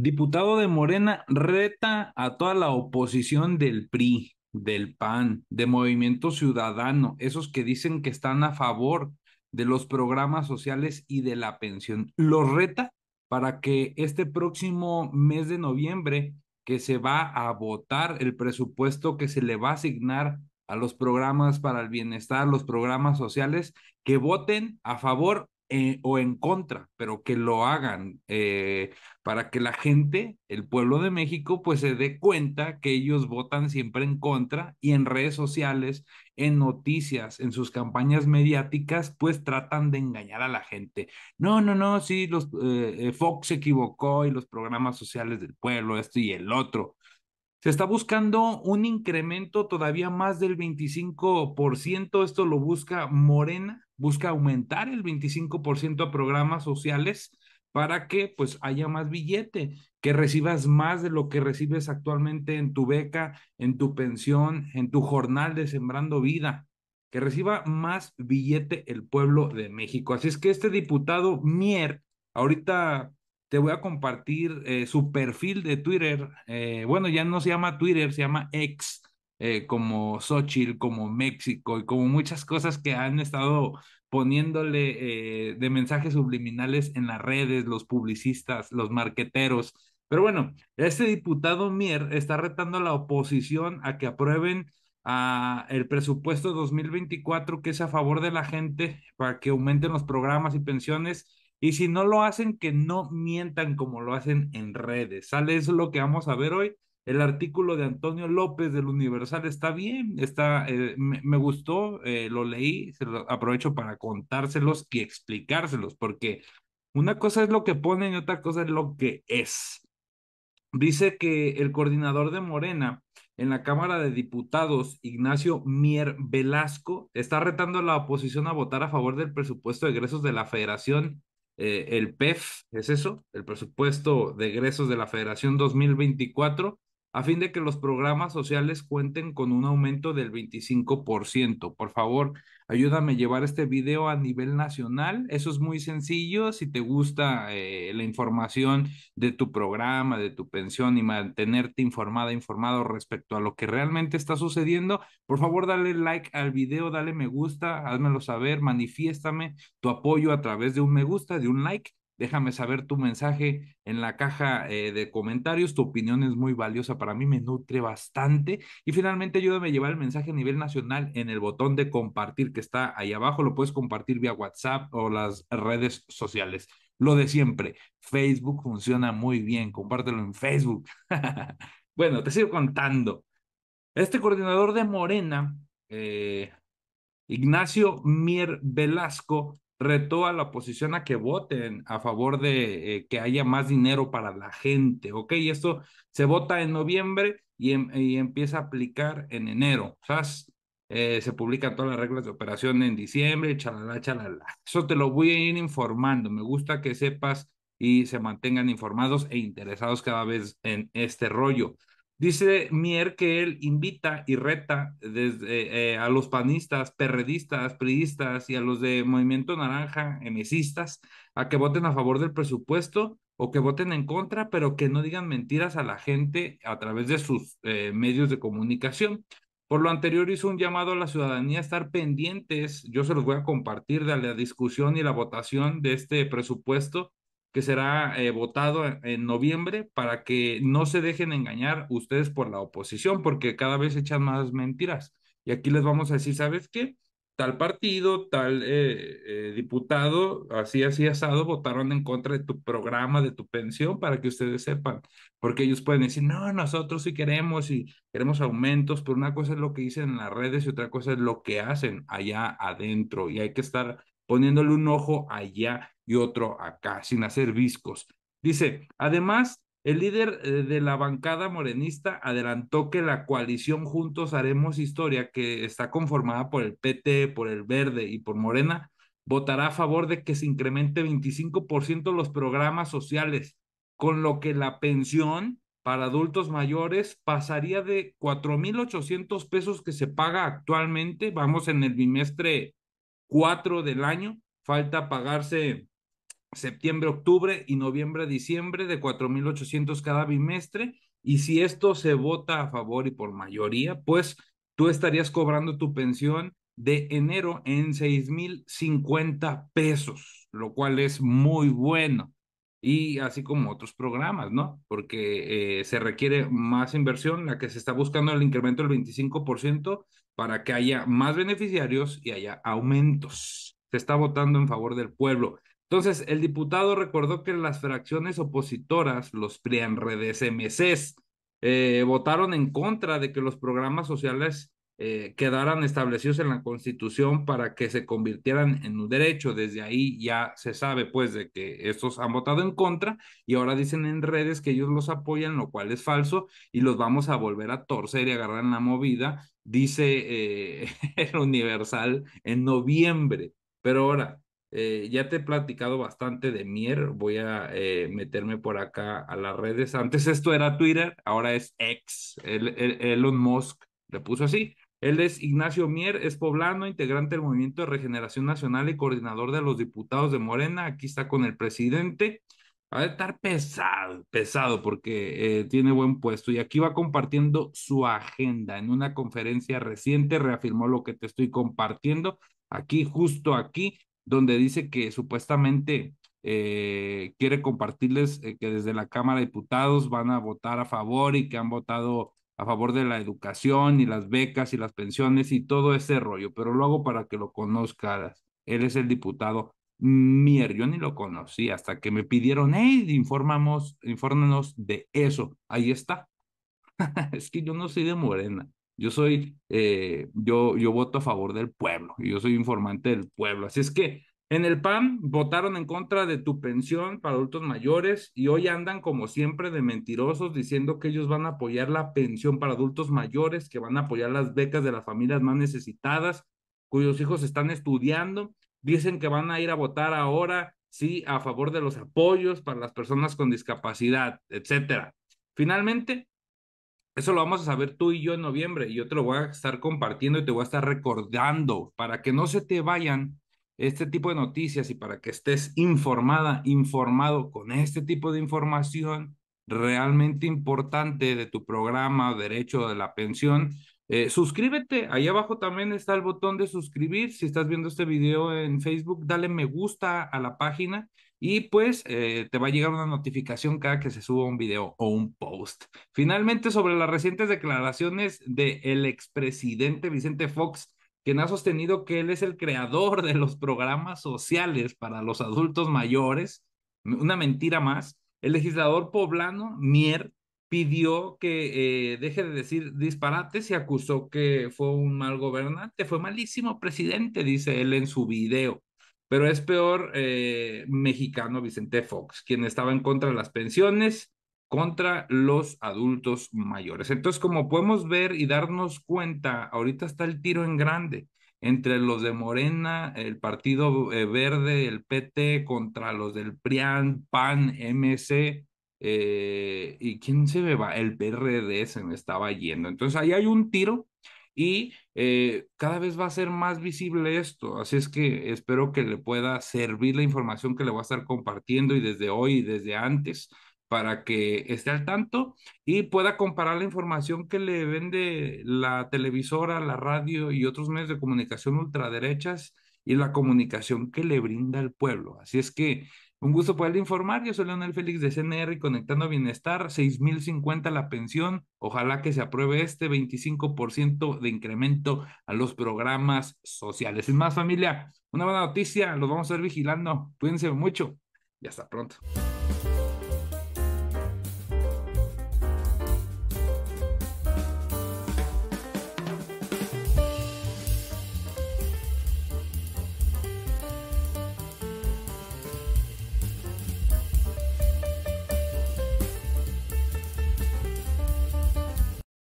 Diputado de Morena reta a toda la oposición del PRI, del PAN, de Movimiento Ciudadano, esos que dicen que están a favor de los programas sociales y de la pensión. Los reta para que este próximo mes de noviembre, que se va a votar el presupuesto que se le va a asignar a los programas para el bienestar, los programas sociales, que voten a favor eh, o en contra, pero que lo hagan eh, para que la gente, el pueblo de México, pues se dé cuenta que ellos votan siempre en contra y en redes sociales, en noticias, en sus campañas mediáticas, pues tratan de engañar a la gente. No, no, no, sí, los, eh, Fox se equivocó y los programas sociales del pueblo, esto y el otro. Se está buscando un incremento todavía más del 25%. Esto lo busca Morena, busca aumentar el 25% a programas sociales para que pues haya más billete, que recibas más de lo que recibes actualmente en tu beca, en tu pensión, en tu jornal de Sembrando Vida, que reciba más billete el pueblo de México. Así es que este diputado Mier, ahorita te voy a compartir eh, su perfil de Twitter. Eh, bueno, ya no se llama Twitter, se llama X, eh, como Xochitl, como México y como muchas cosas que han estado poniéndole de mensajes subliminales en las redes, los publicistas, los marqueteros. Pero bueno, este diputado Mier está retando a la oposición a que aprueben el presupuesto 2024 que es a favor de la gente para que aumenten los programas y pensiones y si no lo hacen, que no mientan como lo hacen en redes. Sale eso lo que vamos a ver hoy. El artículo de Antonio López del Universal está bien, está, eh, me, gustó, eh, lo leí, aprovecho para contárselos y explicárselos, porque una cosa es lo que ponen y otra cosa es lo que es. Dice que el coordinador de Morena en la Cámara de Diputados, Ignacio Mier Velasco, está retando a la oposición a votar a favor del presupuesto de egresos de la Federación eh, el PEF, es eso, el presupuesto de egresos de la Federación 2024, a fin de que los programas sociales cuenten con un aumento del 25%. Por favor, ayúdame a llevar este video a nivel nacional. Eso es muy sencillo. Si te gusta eh, la información de tu programa, de tu pensión y mantenerte informada, informado respecto a lo que realmente está sucediendo, por favor dale like al video, dale me gusta, házmelo saber, manifiéstame tu apoyo a través de un me gusta, de un like Déjame saber tu mensaje en la caja eh, de comentarios. Tu opinión es muy valiosa para mí, me nutre bastante. Y finalmente, ayúdame a llevar el mensaje a nivel nacional en el botón de compartir que está ahí abajo. Lo puedes compartir vía WhatsApp o las redes sociales. Lo de siempre, Facebook funciona muy bien. Compártelo en Facebook. bueno, te sigo contando. Este coordinador de Morena, eh, Ignacio Mier Velasco, retó a la oposición a que voten a favor de eh, que haya más dinero para la gente, ¿ok? Y esto se vota en noviembre y, em, empieza a aplicar en enero, ¿sabes? Eh, se publican todas las reglas de operación en diciembre, chalala, chalala. Eso te lo voy a ir informando. Me gusta que sepas y se mantengan informados e interesados cada vez en este rollo. Dice Mier que él invita y reta desde, eh, a los panistas, perredistas, priistas y a los de Movimiento Naranja, emisistas, a que voten a favor del presupuesto o que voten en contra, pero que no digan mentiras a la gente a través de sus eh, medios de comunicación. Por lo anterior hizo un llamado a la ciudadanía a estar pendientes, yo se los voy a compartir de la discusión y la votación de este presupuesto que será eh, votado e-, en noviembre para que no se dejen engañar ustedes por la oposición, porque cada vez echan más mentiras. Y aquí les vamos a decir, ¿sabes qué? Tal partido, tal eh, eh, diputado, así, así, asado, votaron en contra de tu programa, de tu pensión, para que ustedes sepan, porque ellos pueden decir, no, nosotros sí queremos y queremos aumentos, pero una cosa es lo que dicen en las redes y otra cosa es lo que hacen allá adentro, y hay que estar poniéndole un ojo allá y otro acá, sin hacer viscos. Dice, además, el líder eh, de la bancada morenista adelantó que la coalición Juntos Haremos Historia, que está conformada por el PT, por el Verde y por Morena, votará a favor de que se incremente 25% los programas sociales, con lo que la pensión para adultos mayores pasaría de 4.800 pesos que se paga actualmente, vamos en el bimestre 4 del año, falta pagarse septiembre, octubre y noviembre, diciembre de 4.800 cada bimestre. Y si esto se vota a favor y por mayoría, pues tú estarías cobrando tu pensión de enero en 6.050 pesos, lo cual es muy bueno. Y así como otros programas, ¿no? Porque eh, se requiere más inversión, la que se está buscando el incremento del 25% para que haya más beneficiarios y haya aumentos. Se está votando en favor del pueblo. Entonces, el diputado recordó que las fracciones opositoras, los PRIANREDES MCs, eh, votaron en contra de que los programas sociales eh, quedaran establecidos en la Constitución para que se convirtieran en un derecho. Desde ahí ya se sabe, pues, de que estos han votado en contra y ahora dicen en redes que ellos los apoyan, lo cual es falso y los vamos a volver a torcer y agarrar en la movida, dice eh, el Universal en noviembre. Pero ahora, eh, ya te he platicado bastante de Mier, voy a eh, meterme por acá a las redes. Antes esto era Twitter, ahora es ex. Elon Musk le puso así. Él es Ignacio Mier, es poblano, integrante del Movimiento de Regeneración Nacional y coordinador de los diputados de Morena. Aquí está con el presidente. Va a estar pesado, pesado, porque eh, tiene buen puesto. Y aquí va compartiendo su agenda. En una conferencia reciente reafirmó lo que te estoy compartiendo. Aquí, justo aquí, donde dice que supuestamente eh, quiere compartirles eh, que desde la Cámara de Diputados van a votar a favor y que han votado a favor de la educación y las becas y las pensiones y todo ese rollo, pero lo hago para que lo conozcas. Él es el diputado Mier, yo ni lo conocí hasta que me pidieron, hey, informamos, de eso. Ahí está. es que yo no soy de Morena. Yo soy, eh, yo, yo voto a favor del pueblo y yo soy informante del pueblo. Así es que en el PAN votaron en contra de tu pensión para adultos mayores y hoy andan como siempre de mentirosos diciendo que ellos van a apoyar la pensión para adultos mayores, que van a apoyar las becas de las familias más necesitadas, cuyos hijos están estudiando. Dicen que van a ir a votar ahora, sí, a favor de los apoyos para las personas con discapacidad, etcétera. Finalmente, eso lo vamos a saber tú y yo en noviembre y yo te lo voy a estar compartiendo y te voy a estar recordando para que no se te vayan este tipo de noticias y para que estés informada, informado con este tipo de información realmente importante de tu programa Derecho de la Pensión. Eh, suscríbete, ahí abajo también está el botón de suscribir. Si estás viendo este video en Facebook, dale me gusta a la página y pues eh, te va a llegar una notificación cada que se suba un video o un post. Finalmente, sobre las recientes declaraciones del expresidente Vicente Fox, quien ha sostenido que él es el creador de los programas sociales para los adultos mayores, una mentira más, el legislador poblano Mier pidió que eh, deje de decir disparates y acusó que fue un mal gobernante, fue malísimo presidente, dice él en su video pero es peor eh, mexicano Vicente Fox, quien estaba en contra de las pensiones, contra los adultos mayores. Entonces, como podemos ver y darnos cuenta, ahorita está el tiro en grande entre los de Morena, el Partido eh, Verde, el PT, contra los del PRIAN, PAN, MC, eh, y quién se me va, el PRD se me estaba yendo. Entonces, ahí hay un tiro y eh, cada vez va a ser más visible esto, así es que espero que le pueda servir la información que le voy a estar compartiendo y desde hoy y desde antes para que esté al tanto y pueda comparar la información que le vende la televisora, la radio y otros medios de comunicación ultraderechas y la comunicación que le brinda el pueblo. Así es que un gusto poder informar. Yo soy Leonel Félix de CNR Conectando Bienestar, 6.050 la pensión. Ojalá que se apruebe este 25% de incremento a los programas sociales. Sin más familia, una buena noticia, los vamos a estar vigilando. Cuídense mucho y hasta pronto.